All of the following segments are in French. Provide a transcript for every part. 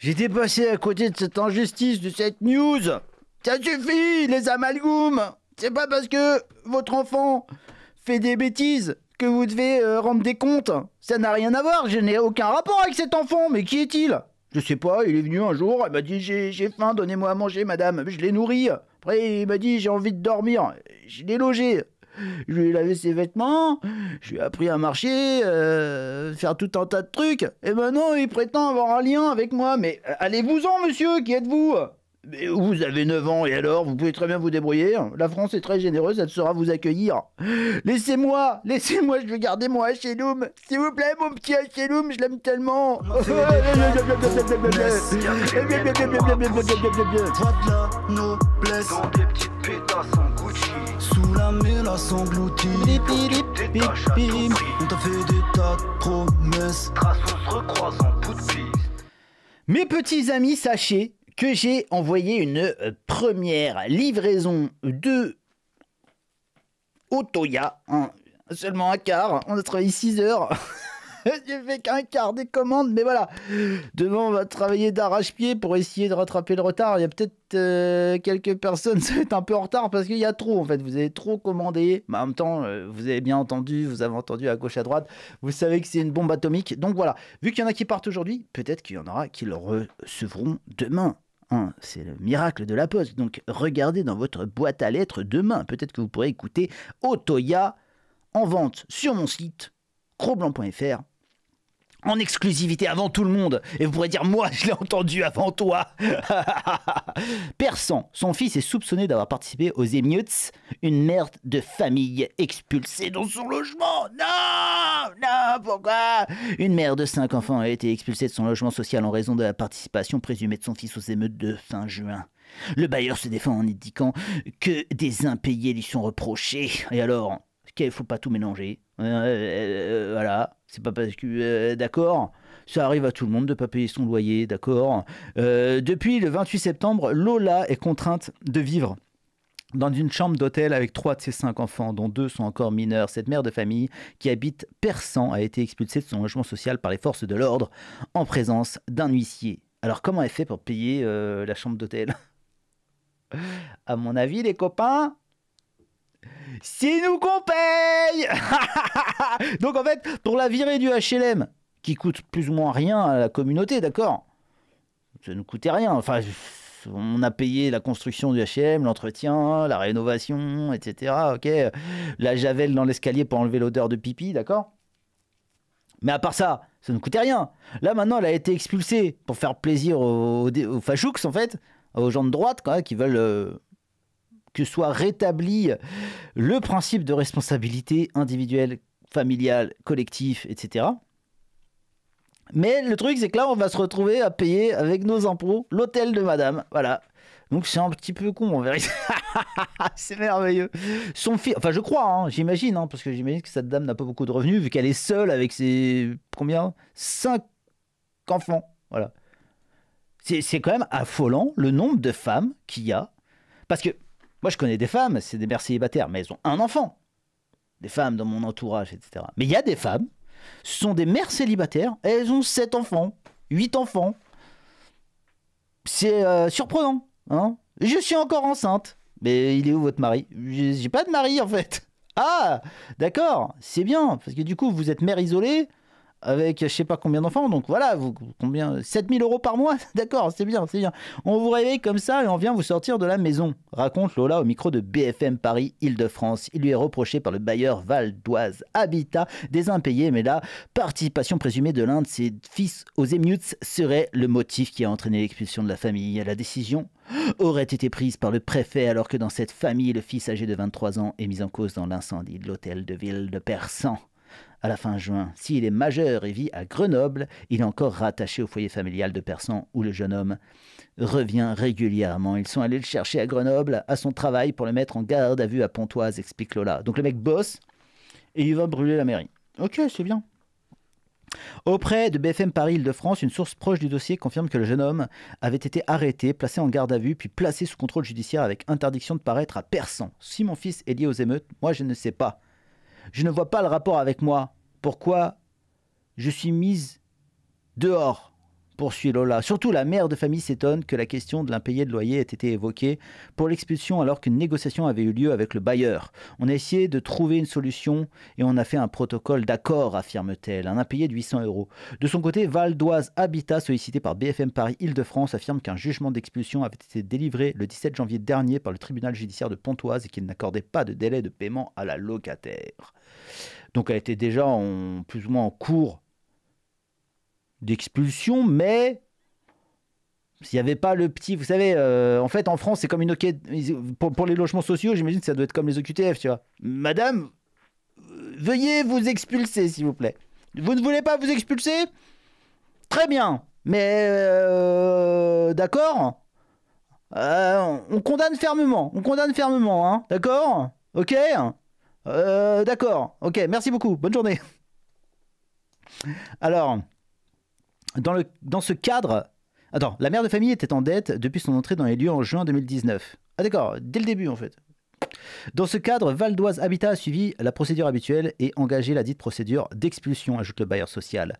J'étais passé à côté de cette injustice, de cette news. Ça suffit, les amalgoumes C'est pas parce que votre enfant fait des bêtises que vous devez euh, rendre des comptes. Ça n'a rien à voir, je n'ai aucun rapport avec cet enfant, mais qui est-il Je sais pas, il est venu un jour, il m'a dit j'ai faim, donnez-moi à manger, madame. Je l'ai nourri. Après, il m'a dit j'ai envie de dormir. Je l'ai logé. Je lui ai lavé ses vêtements, je lui ai appris à marcher, euh, faire tout un tas de trucs. Et maintenant, il prétend avoir un lien avec moi. Mais euh, allez-vous-en, monsieur, qui êtes-vous vous avez 9 ans et alors, vous pouvez très bien vous débrouiller. La France est très généreuse, elle saura vous accueillir. Laissez-moi, laissez-moi, je vais garder mon HLOOM. S'il vous plaît, mon petit HLOOM, je l'aime tellement. Mes petits amis, sachez que j'ai envoyé une euh, première livraison de Otoya. seulement un quart, on a travaillé 6 heures. j'ai fait qu'un quart des commandes, mais voilà. Demain, on va travailler d'arrache-pied pour essayer de rattraper le retard. Il y a peut-être euh, quelques personnes qui sont un peu en retard parce qu'il y a trop, en fait. Vous avez trop commandé. Mais en même temps, euh, vous avez bien entendu, vous avez entendu à gauche, à droite. Vous savez que c'est une bombe atomique. Donc voilà, vu qu'il y en a qui partent aujourd'hui, peut-être qu'il y en aura qui le recevront demain c'est le miracle de la poste. Donc regardez dans votre boîte à lettres demain. Peut-être que vous pourrez écouter Otoya en vente sur mon site croblanc.fr en exclusivité avant tout le monde. Et vous pourrez dire, moi, je l'ai entendu avant toi. Persan, son fils est soupçonné d'avoir participé aux émeutes, une mère de famille expulsée dans son logement. Non Non, pourquoi Une mère de cinq enfants a été expulsée de son logement social en raison de la participation présumée de son fils aux émeutes de fin juin. Le bailleur se défend en indiquant que des impayés lui sont reprochés. Et alors, qu'il faut pas tout mélanger. Hein, euh, euh, voilà, c'est pas parce que euh, d'accord, ça arrive à tout le monde de pas payer son loyer, d'accord. depuis le 28 septembre, Lola est contrainte de vivre dans une chambre d'hôtel avec trois de ses cinq enfants, dont deux sont encore mineurs. Cette mère de famille, qui habite Persan, a été expulsée de son logement social par les forces de l'ordre en présence d'un huissier. Alors comment elle fait pour payer la chambre d'hôtel À mon avis, les copains, c'est nous qu'on paye Donc en fait, pour la virée du HLM, qui coûte plus ou moins rien à la communauté, d'accord Ça nous coûtait rien. Enfin, on a payé la construction du HLM, l'entretien, la rénovation, etc. Ok, la javel dans l'escalier pour enlever l'odeur de pipi, d'accord Mais à part ça, ça ne coûtait rien. Là maintenant, elle a été expulsée pour faire plaisir aux, aux, en fait, aux gens de droite, quoi, qui veulent. Euh, que soit rétabli le principe de responsabilité individuelle, familiale, collective, etc. Mais le truc, c'est que là, on va se retrouver à payer avec nos impôts l'hôtel de madame. Voilà. Donc c'est un petit peu con en vérité. c'est merveilleux. Son fils, enfin je crois, hein, j'imagine, hein, parce que j'imagine que cette dame n'a pas beaucoup de revenus vu qu'elle est seule avec ses combien Cinq enfants. Voilà. C'est quand même affolant le nombre de femmes qu'il y a. Parce que moi, je connais des femmes, c'est des mères célibataires, mais elles ont un enfant. Des femmes dans mon entourage, etc. Mais il y a des femmes, ce sont des mères célibataires, elles ont sept enfants, huit enfants. C'est euh, surprenant. Hein je suis encore enceinte. Mais il est où votre mari J'ai pas de mari en fait. Ah, d'accord, c'est bien, parce que du coup, vous êtes mère isolée, avec je sais pas combien d'enfants, donc voilà, vous, combien 7000 euros par mois, d'accord, c'est bien, c'est bien. On vous réveille comme ça et on vient vous sortir de la maison, raconte Lola au micro de BFM Paris Île-de-France. Il lui est reproché par le bailleur Val d'Oise Habitat des impayés, mais la participation présumée de l'un de ses fils aux émutes serait le motif qui a entraîné l'expulsion de la famille. La décision aurait été prise par le préfet alors que dans cette famille, le fils âgé de 23 ans est mis en cause dans l'incendie de l'hôtel de ville de Persan à la fin juin. S'il est majeur et vit à Grenoble, il est encore rattaché au foyer familial de Persan où le jeune homme revient régulièrement. Ils sont allés le chercher à Grenoble, à son travail, pour le mettre en garde à vue à Pontoise, explique Lola. Donc le mec bosse et il va brûler la mairie. Ok, c'est bien. Auprès de BFM Paris Île-de-France, une source proche du dossier confirme que le jeune homme avait été arrêté, placé en garde à vue, puis placé sous contrôle judiciaire avec interdiction de paraître à Persan. Si mon fils est lié aux émeutes, moi je ne sais pas. Je ne vois pas le rapport avec moi. Pourquoi je suis mise dehors poursuit Lola. Surtout, la mère de famille s'étonne que la question de l'impayé de loyer ait été évoquée pour l'expulsion alors qu'une négociation avait eu lieu avec le bailleur. On a essayé de trouver une solution et on a fait un protocole d'accord, affirme-t-elle, un impayé de 800 euros. De son côté, Val d'Oise Habitat, sollicité par BFM Paris Île-de-France, affirme qu'un jugement d'expulsion avait été délivré le 17 janvier dernier par le tribunal judiciaire de Pontoise et qu'il n'accordait pas de délai de paiement à la locataire. Donc elle était déjà plus ou moins en cours d'expulsion, mais s'il n'y avait pas le petit, vous savez, euh, en fait, en France, c'est comme une Pour, les logements sociaux, j'imagine que ça doit être comme les OQTF, tu vois. Madame, veuillez vous expulser, s'il vous plaît. Vous ne voulez pas vous expulser Très bien, mais euh, d'accord. Euh, on condamne fermement, on condamne fermement, hein, d'accord Ok D'accord, ok, merci beaucoup, bonne journée. Alors dans, le, dans ce cadre, attends, la mère de famille était en dette depuis son entrée dans les lieux en juin 2019. Ah d'accord, dès le début en fait. Dans ce cadre, Val d'Oise Habitat a suivi la procédure habituelle et engagé la dite procédure d'expulsion, ajoute le bailleur social.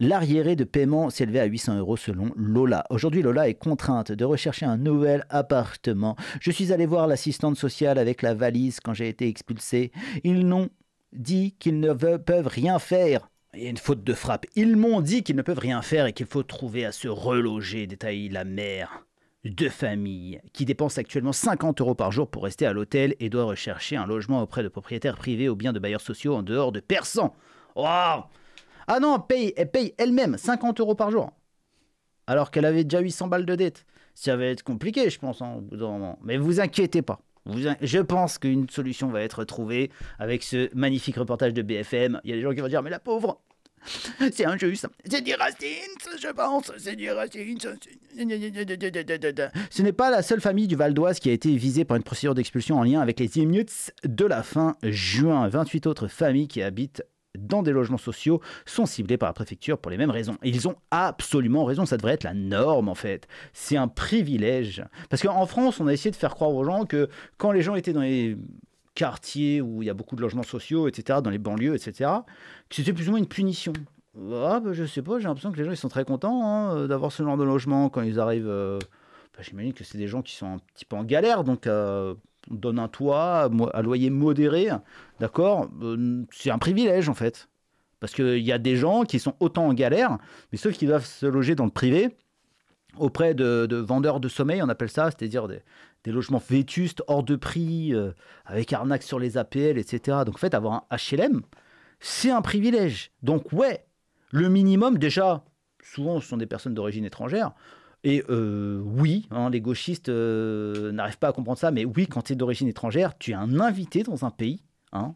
L'arriéré de paiement s'élevait à 800 euros selon Lola. Aujourd'hui, Lola est contrainte de rechercher un nouvel appartement. Je suis allé voir l'assistante sociale avec la valise quand j'ai été expulsé. Ils n'ont dit qu'ils ne peuvent rien faire. Il y a une faute de frappe. Ils m'ont dit qu'ils ne peuvent rien faire et qu'il faut trouver à se reloger, détaille la mère. de famille qui dépense actuellement 50 euros par jour pour rester à l'hôtel et doit rechercher un logement auprès de propriétaires privés ou bien de bailleurs sociaux en dehors de Persan. ah non, paye, elle paye elle-même 50 euros par jour. Alors qu'elle avait déjà 800 balles de dette. Ça va être compliqué, je pense, en hein, au moment. Mais vous inquiétez pas. Je pense qu'une solution va être trouvée avec ce magnifique reportage de BFM. Il y a des gens qui vont dire, mais la pauvre, c'est injuste. C'est je pense. C'est Ce n'est pas la seule famille du Val d'Oise qui a été visée par une procédure d'expulsion en lien avec les minutes de la fin juin. 28 autres familles qui habitent dans des logements sociaux sont ciblées par la préfecture pour les mêmes raisons. Et ils ont absolument raison, ça devrait être la norme en fait. C'est un privilège. Parce qu'en France, on a essayé de faire croire aux gens que quand les gens étaient dans les quartier où il y a beaucoup de logements sociaux, etc., dans les banlieues, etc., que c'était plus ou moins une punition. Ah, bah, je sais pas, j'ai l'impression que les gens ils sont très contents hein, euh, d'avoir ce genre de logement quand ils arrivent. Euh, bah, j'imagine que c'est des gens qui sont un petit peu en galère, donc euh, on donne un toit, à loyer modéré, d'accord C'est un privilège en fait. Parce qu'il y a des gens qui sont autant en galère, mais ceux qui doivent se loger dans le privé, auprès de, vendeurs de sommeil, on appelle ça, c'est-à-dire des, logements vétustes, hors de prix, euh, avec arnaque sur les APL, etc. Donc en fait, avoir un HLM, c'est un privilège. Donc ouais, le minimum déjà, souvent ce sont des personnes d'origine étrangère. Et euh, oui, hein, les gauchistes euh, n'arrivent pas à comprendre ça, mais oui, quand tu es d'origine étrangère, tu es un invité dans un pays. Hein,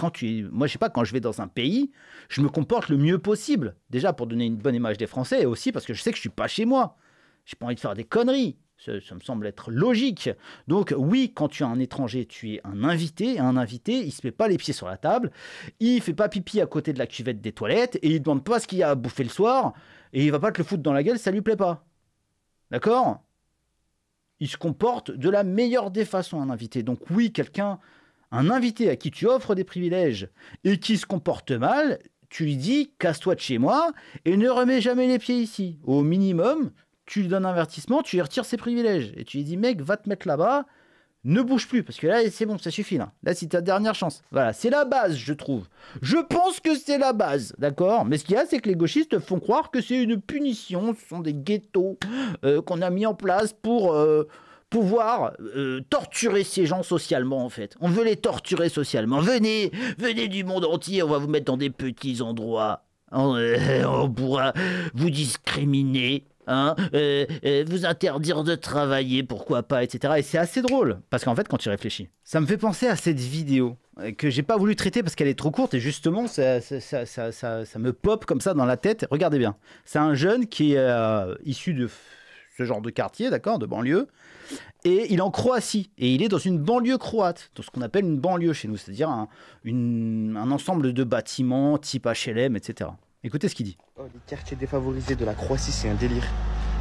quand tu, moi, je sais pas, quand je vais dans un pays, je me comporte le mieux possible. Déjà pour donner une bonne image des Français et aussi parce que je sais que je suis pas chez moi. J'ai pas envie de faire des conneries. Ça, me semble être logique. Donc oui, quand tu es un étranger, tu es un invité. Un invité, il se met pas les pieds sur la table, il fait pas pipi à côté de la cuvette des toilettes et il demande pas ce qu'il y a à bouffer le soir et il va pas te le foutre dans la gueule, ça lui plaît pas. D'accord Il se comporte de la meilleure des façons un invité. Donc oui, quelqu'un un invité à qui tu offres des privilèges et qui se comporte mal, tu lui dis casse-toi de chez moi et ne remets jamais les pieds ici. Au minimum, tu lui donnes un avertissement, tu lui retires ses privilèges et tu lui dis mec, va te mettre là-bas, ne bouge plus parce que là c'est bon, ça suffit là. c'est ta dernière chance. Voilà, c'est la base, je trouve. Je pense que c'est la base, d'accord Mais ce qu'il y a, c'est que les gauchistes font croire que c'est une punition, ce sont des ghettos euh, qu'on a mis en place pour euh, pouvoir euh, torturer ces gens socialement en fait. On veut les torturer socialement. Venez, venez du monde entier, on va vous mettre dans des petits endroits. On, euh, pourra vous discriminer. Hein, euh, vous interdire de travailler, pourquoi pas, etc. Et c'est assez drôle, parce qu'en fait, quand tu réfléchis, ça me fait penser à cette vidéo que j'ai pas voulu traiter parce qu'elle est trop courte et justement ça, ça, ça, me pop comme ça dans la tête. Regardez bien, c'est un jeune qui est issu de ce genre de quartier, d'accord, de banlieue. Et il est en Croatie. Et il est dans une banlieue croate, dans ce qu'on appelle une banlieue chez nous, c'est-à-dire un, ensemble de bâtiments type HLM, etc. Écoutez ce qu'il dit. Oh, les quartiers défavorisés de la Croatie, c'est un délire.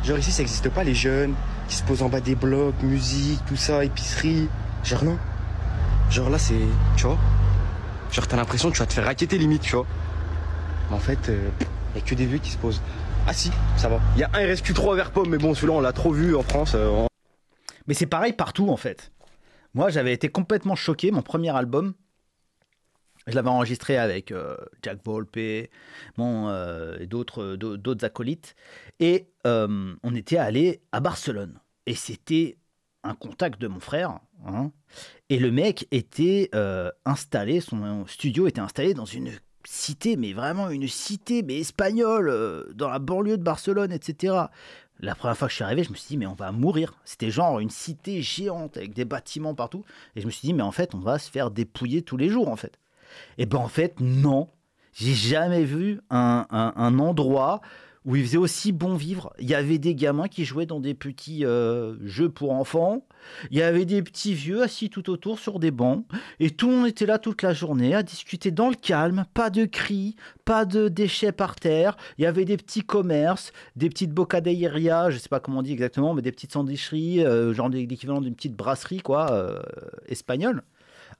Genre ici, ça n'existe pas, les jeunes qui se posent en bas des blocs, musique, tout ça, épicerie. Genre non. Genre là, c'est. Tu vois Genre t'as l'impression que tu vas te faire raqueter limite, tu vois. Mais en fait, il euh, n'y a que des vieux qui se posent. Ah si, ça va. Il y a un RSQ3 vers pomme, mais bon, celui-là, on l'a trop vu en France. Euh, mais c'est pareil partout, en fait. Moi, j'avais été complètement choqué. Mon premier album, je l'avais enregistré avec euh, Jack Volpe bon, euh, et d'autres, d'autres acolytes. Et on était allé à Barcelone. Et c'était un contact de mon frère. Hein. et le mec était installé, son studio était installé dans une cité, mais vraiment une cité, mais espagnole, euh, dans la banlieue de Barcelone, etc. La première fois que je suis arrivé, je me suis dit, mais on va mourir. C'était genre une cité géante avec des bâtiments partout. Et je me suis dit, mais en fait, on va se faire dépouiller tous les jours, en fait. Et ben en fait, non. J'ai jamais vu un, un endroit où il faisait aussi bon vivre. Il y avait des gamins qui jouaient dans des petits euh, jeux pour enfants. Il y avait des petits vieux assis tout autour sur des bancs. Et tout le monde était là toute la journée à discuter dans le calme. Pas de cris, pas de déchets par terre. Il y avait des petits commerces, des petites bocadeiria, je ne sais pas comment on dit exactement, mais des petites sandwicheries, euh, genre l'équivalent d'une petite brasserie quoi, euh, espagnole.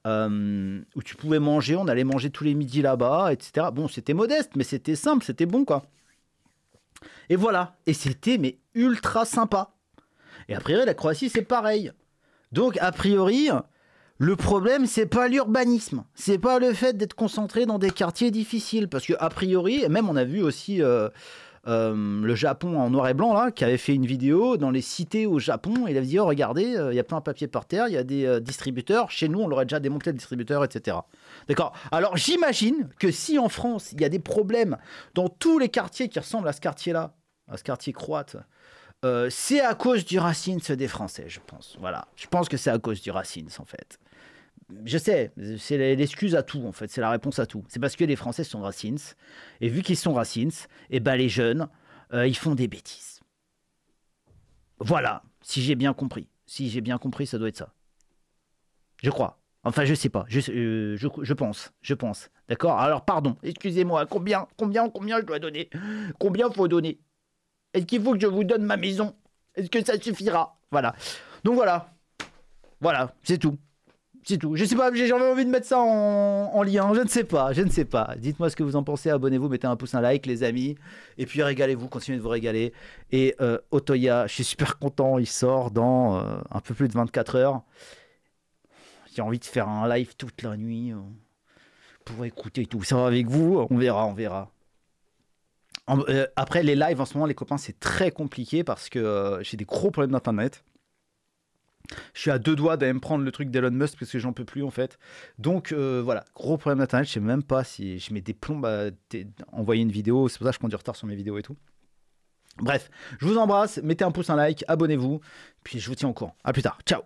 où tu pouvais manger, on allait manger tous les midis là-bas, etc. Bon, c'était modeste, mais c'était simple, c'était bon, quoi. Et voilà, et c'était mais ultra sympa. Et a priori, la Croatie, c'est pareil. Donc, a priori, le problème, c'est pas l'urbanisme. C'est pas le fait d'être concentré dans des quartiers difficiles. Parce que, a priori, même on a vu aussi. Euh, euh, le Japon en noir et blanc, là, qui avait fait une vidéo dans les cités au Japon. il avait dit, oh, regardez, euh, il y a plein de papier par terre, il y a des euh, distributeurs. Chez nous, on aurait déjà démonté, le distributeur, etc. D'accord Alors, j'imagine que si en France, il y a des problèmes dans tous les quartiers qui ressemblent à ce quartier-là, à ce quartier croate, c'est à cause du racisme des Français, je pense. Voilà. Je pense que c'est à cause du racisme, en fait je sais, c'est l'excuse à tout en fait, c'est la réponse à tout. C'est parce que les Français sont racines, et vu qu'ils sont racines, et eh ben les jeunes, euh, ils font des bêtises. Voilà, si j'ai bien compris. Si j'ai bien compris, ça doit être ça. Je crois. Enfin, je sais pas. Je, euh, je, je pense. Je pense. D'accord Alors, pardon. Excusez-moi. Combien, combien, combien je dois donner Combien faut donner Est-ce qu'il faut que je vous donne ma maison Est-ce que ça suffira Voilà. Donc voilà. Voilà, c'est tout. C'est tout. Je sais pas, j'ai jamais envie de mettre ça en, lien. Je ne sais pas, je ne sais pas. Dites-moi ce que vous en pensez. Abonnez-vous, mettez un pouce, un like, les amis. Et puis régalez-vous, continuez de vous régaler. Et euh, Otoya, je suis super content. Il sort dans euh, un peu plus de 24 heures. J'ai envie de faire un live toute la nuit euh, pour écouter tout ça avec vous. On verra, on verra. après, les lives en ce moment, les copains, c'est très compliqué parce que j'ai des gros problèmes d'internet. Je suis à deux doigts d'aller me prendre le truc d'Elon Musk parce que j'en peux plus en fait. Donc euh, voilà, gros problème d'internet. Je sais même pas si je mets des plombes à envoyer une vidéo. C'est pour ça que je prends du retard sur mes vidéos et tout. Bref, je vous embrasse. Mettez un pouce, un like, abonnez-vous. Puis je vous tiens au courant. À plus tard. Ciao.